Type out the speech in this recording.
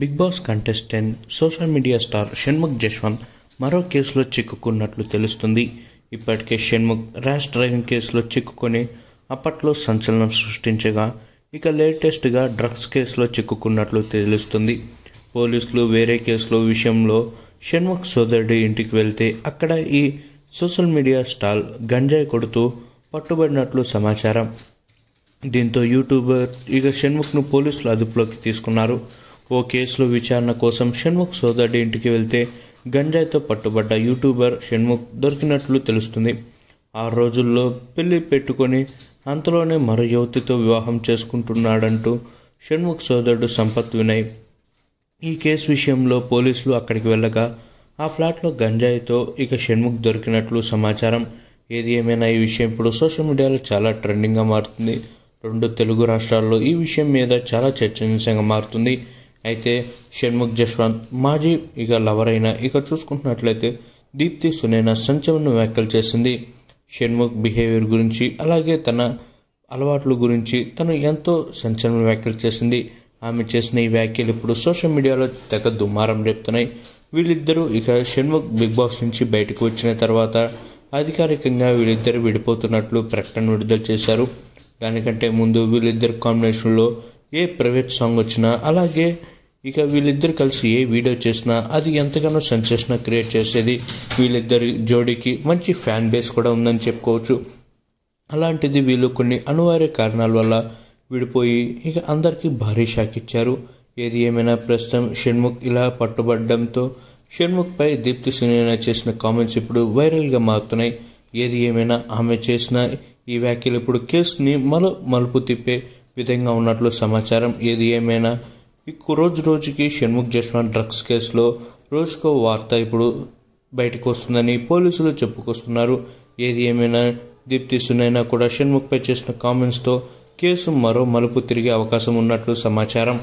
big Boss contestant social media star Shanmukh Jaswanth మరో కేసులో చిక్కుకున్నట్లు తెలుస్తుంది ఇప్పటికే షణ్ముఖ్ ర్యాష్ డ్రైవింగ్ కేసులో చిక్కుకొని అప్పట్లో సంచలనం సృష్టించగా ఇక లేటెస్ట్గా డ్రగ్స్ కేసులో చిక్కుకున్నట్లు తెలుస్తుంది పోలీసులు వేరే కేసులో విషయంలో షణ్ముఖ్ సోదరుడి ఇంటికి వెళ్తే అక్కడ ఈ సోషల్ మీడియా స్టాల్ గంజాయి కొడుతూ పట్టుబడినట్లు సమాచారం దీంతో యూట్యూబర్ ఇక షణ్ముఖ్ను పోలీసులు అదుపులోకి తీసుకున్నారు ఓ కేసులో విచారణ కోసం షణ్ముఖ్ సోదరుడి ఇంటికి వెళ్తే గంజాయితో పట్టుబడ్డ యూట్యూబర్ షణ్ముఖ్ దొరికినట్లు తెలుస్తుంది ఆ రోజుల్లో పెళ్లి పెట్టుకొని అంతలోనే మరో యువతితో వివాహం చేసుకుంటున్నాడంటూ షణ్ముఖ్ సోదరుడు సంపత్ వినయ్ ఈ కేసు విషయంలో పోలీసులు అక్కడికి వెళ్ళగా ఆ ఫ్లాట్లో గంజాయితో ఇక షణ్ముఖ్ దొరికినట్లు సమాచారం ఏది ఏమైనా ఈ విషయం ఇప్పుడు సోషల్ మీడియాలో చాలా ట్రెండింగ్గా మారుతుంది రెండు తెలుగు రాష్ట్రాల్లో ఈ విషయం మీద చాలా చర్చనీయాంశంగా మారుతుంది అయితే షణ్ముఖ్ జశ్వంత్ మాజీ ఇక లవర్ అయిన ఇక చూసుకుంటున్నట్లయితే దీప్తి సునేనా సంచలనం వ్యాఖ్యలు చేసింది షణ్ముఖ్ బిహేవియర్ గురించి అలాగే తన అలవాట్ల గురించి తను ఎంతో సంచలనం వ్యాఖ్యలు చేసింది ఆమె చేసిన ఈ వ్యాఖ్యలు ఇప్పుడు సోషల్ మీడియాలో తెగ దుమారం రేపుతున్నాయి వీళ్ళిద్దరూ ఇక షణ్ముఖ్ బిగ్ బాస్ నుంచి బయటకు వచ్చిన తర్వాత అధికారికంగా వీళ్ళిద్దరు విడిపోతున్నట్లు ప్రకటన విడుదల చేశారు దానికంటే ముందు వీళ్ళిద్దరు కాంబినేషన్లో ఏ ప్రైవేట్ సాంగ్ వచ్చినా అలాగే ఇక వీళ్ళిద్దరు కలిసి ఏ వీడియో చేసినా అది ఎంతగానో సెన్సేషన్ క్రియేట్ చేసేది వీళ్ళిద్దరి జోడీకి మంచి ఫ్యాన్ బేస్ కూడా ఉందని చెప్పుకోవచ్చు అలాంటిది వీళ్ళు కొన్ని అనివార్య కారణాల వల్ల విడిపోయి ఇక అందరికీ భారీ షాక్ ఇచ్చారు ఏది ఏమైనా ప్రస్తుతం షణ్ముఖ్ ఇలా పట్టుబడడంతో షణ్ముఖ్పై దీప్తి సునీన చేసిన కామెంట్స్ ఇప్పుడు వైరల్గా మారుతున్నాయి ఏది ఏమైనా ఆమె చేసిన ఈ వ్యాఖ్యలు ఇప్పుడు కేసుని మలు మలుపు తిప్పే విధంగా ఉన్నట్లు సమాచారం ఏది ఏమైనా ఇక్కు రోజు రోజుకి షణ్ముఖ్ జస్వాన్ డ్రగ్స్ కేసులో రోజుకో వార్త ఇప్పుడు బయటకు వస్తుందని పోలీసులు చెప్పుకొస్తున్నారు ఏది ఏమైనా దీప్తి సునైనా కూడా షణ్ముఖ్పై చేసిన కామెంట్స్తో కేసు మరో మలుపు తిరిగే అవకాశం ఉన్నట్లు సమాచారం